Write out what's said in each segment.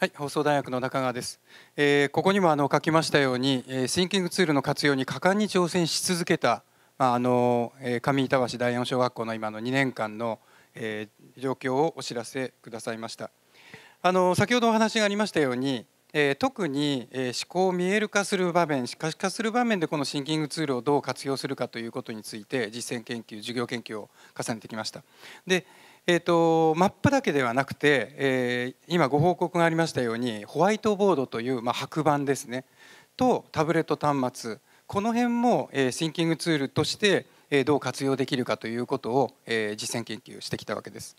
はい、放送大学の中川です。えー、ここにもあの書きましたように、えー、シンキングツールの活用に果敢に挑戦し続けた、まああのえー、上板橋第四小学校の今の2年間の、えー、状況をお知らせくださいました。あの先ほどお話がありましたように、えー、特に、えー、思考を見える化する場面、視化する場面でこのシンキングツールをどう活用するかということについて実践研究、授業研究を重ねてきました。で。えーと、マップだけではなくて、えー、今ご報告がありましたようにホワイトボードという、まあ、白板ですねとタブレット端末この辺も、えー、シンキングツールとして、えー、どう活用できるかということを、えー、実践研究してきたわけです。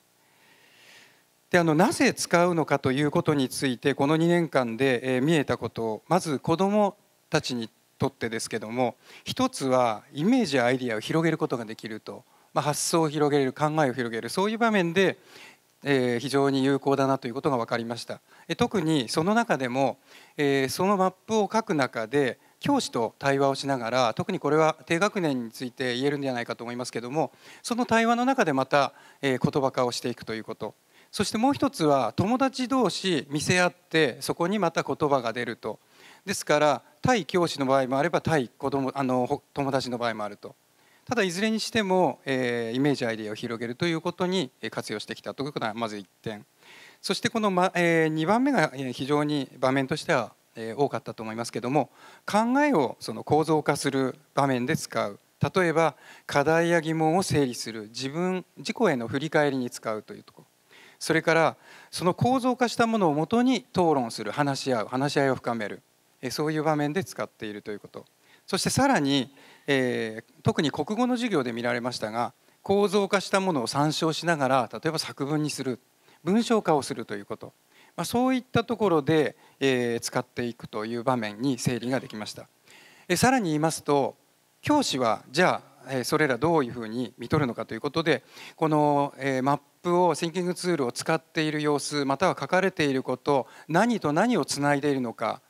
であのなぜ使うのかということについてこの2年間で、えー、見えたことをまず子どもたちにとってですけども一つはイメージやアイディアを広げることができるとまあ、発想を広げる考えを広げるそういう場面で、えー、非常に有効だなということが分かりました。え特にその中でも、えー、そのマップを書く中で教師と対話をしながら特にこれは低学年について言えるんじゃないかと思いますけどもその対話の中でまた、えー、言葉化をしていくということそしてもう一つは友達同士見せ合ってそこにまた言葉が出るとですから対教師の場合もあれば対子供あの友達の場合もあるとただいずれにしても、えー、イメージアイデアを広げるということに活用してきたということがまず1点そしてこの、まえー、2番目が非常に場面としては、え多かったと思いますけども考えをその構造化する場面で使う例えば課題や疑問を整理する自分自己への振り返りに使うというところそれからその構造化したものをもとに討論する話し合う話し合いを深めるそういう場面で使っているということそしてさらに、えー、特に国語の授業で見られましたが構造化したものを参照しながら例えば作文にする文章化をするということ、まあ、そういったところで、えー、使っていくという場面に整理ができました。えー、さらに言いますと教師はじゃあそれらどういうふうに見とるのかということでこのマップをシンキングツールを使っている様子または書かれていること何と何をつないでいるのか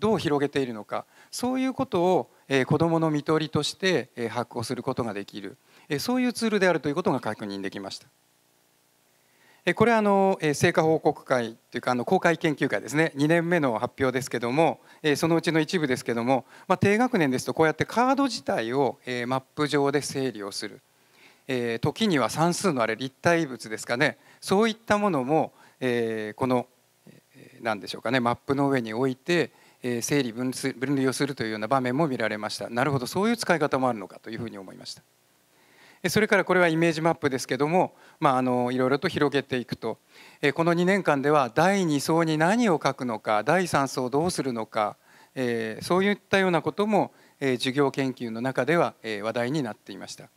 どう広げているのかそういうことを子どもの看取りとして発行することができるそういうツールであるということが確認できました。これはあの成果報告会というかあの公開研究会ですね2年目の発表ですけどもそのうちの一部ですけども、まあ、低学年ですとこうやってカード自体をマップ上で整理をする時には算数のあれ立体物ですかねそういったものもこの何でしょうかねマップの上に置いて整理分類をするというような場面も見られましたなるほどそういう使い方もあるのかというふうに思いましたそれからこれはイメージマップですけども、まあ、あのいろいろと広げていくとこの2年間では第2層に何を書くのか第3層をどうするのかそういったようなことも授業研究の中では話題になっていました。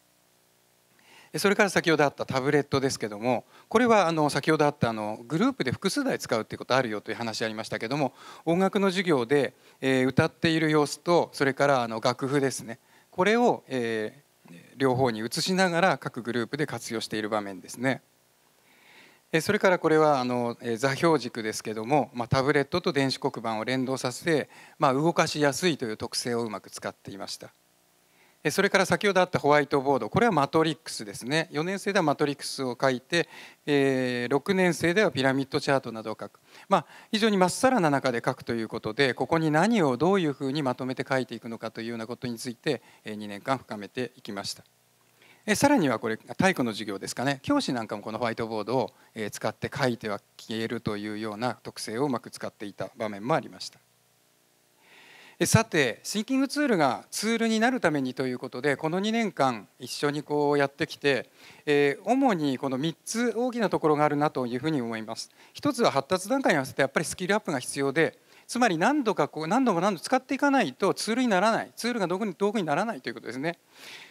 それから先ほどあったタブレットですけどもこれはあの先ほどあったあのグループで複数台使うっていうことあるよという話ありましたけども音楽の授業で、え歌っている様子とそれからあの楽譜ですねこれを、え両方に移しながら各グループで活用している場面ですね。それからこれはあの座標軸ですけども、まあ、タブレットと電子黒板を連動させて、まあ、動かしやすいという特性をうまく使っていました。それから先ほどあったホワイトボードこれはマトリックスですね4年生ではマトリックスを書いて、え6年生ではピラミッドチャートなどを書く、まあ、非常にまっさらな中で書くということでここに何をどういうふうにまとめて書いていくのかというようなことについて2年間深めていきました。えさらにはこれ体育の授業ですかね教師なんかもこのホワイトボードを使って書いては消えるというような特性をうまく使っていた場面もありました。さてシンキングツールがツールになるためにということでこの2年間一緒にこうやってきて、えー、主にこの3つ大きなところがあるなというふうに思います。一つは発達段階に合わせてやっぱりスキルアップが必要でつまり何度かこう何度も何度使っていかないとツールにならないツールが道具にならないということですね。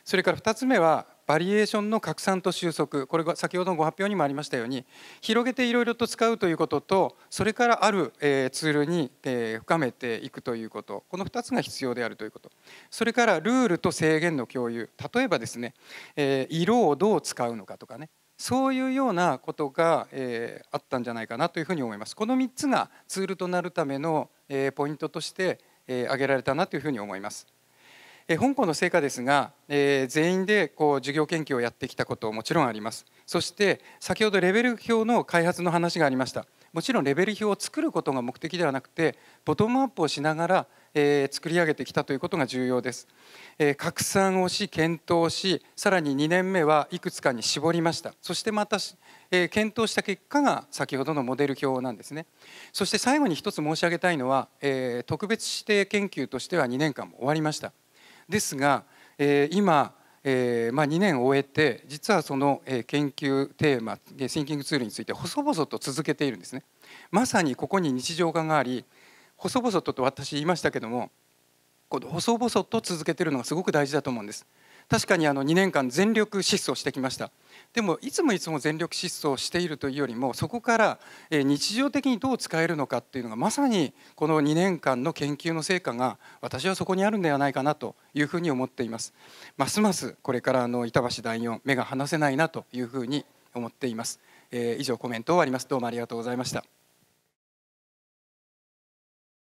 それから2つ目はバリエーションの拡散と収束これが先ほどのご発表にもありましたように広げていろいろと使うということとそれからある、えツールに、え深めていくということこの2つが必要であるということそれからルールと制限の共有例えばですね、え色をどう使うのかとかねそういうようなことが、えー、あったんじゃないかなというふうに思います。この3つがツールとなるための、えポイントとして、え挙げられたなというふうに思います。え本校の成果ですが、えー、全員でこう授業研究をやってきたこともちろんありますそして先ほどレベル表の開発の話がありましたもちろんレベル表を作ることが目的ではなくてボトムアップをしながら、えー、作り上げてきたということが重要です、えー、拡散をし検討しさらに2年目はいくつかに絞りましたそしてまた、えー、検討した結果が先ほどのモデル表なんですねそして最後に一つ申し上げたいのは、え特別指定研究としては2年間も終わりましたですが、えー、今、えーまあ、2年終えて実はその研究テーマシンキングツールについて細々と続けているんですね。まさにここに日常化があり細々とと私言いましたけどもこの細々と続けてるのがすごく大事だと思うんです。確かにあの2年間全力疾走してきましたでもいつもいつも全力疾走しているというよりもそこから日常的にどう使えるのかっていうのがまさにこの2年間の研究の成果が私はそこにあるんではないかなというふうに思っていますますますこれからの板橋第4目が離せないなというふうに思っています、えー、以上コメント終わりますどうもありがとうございました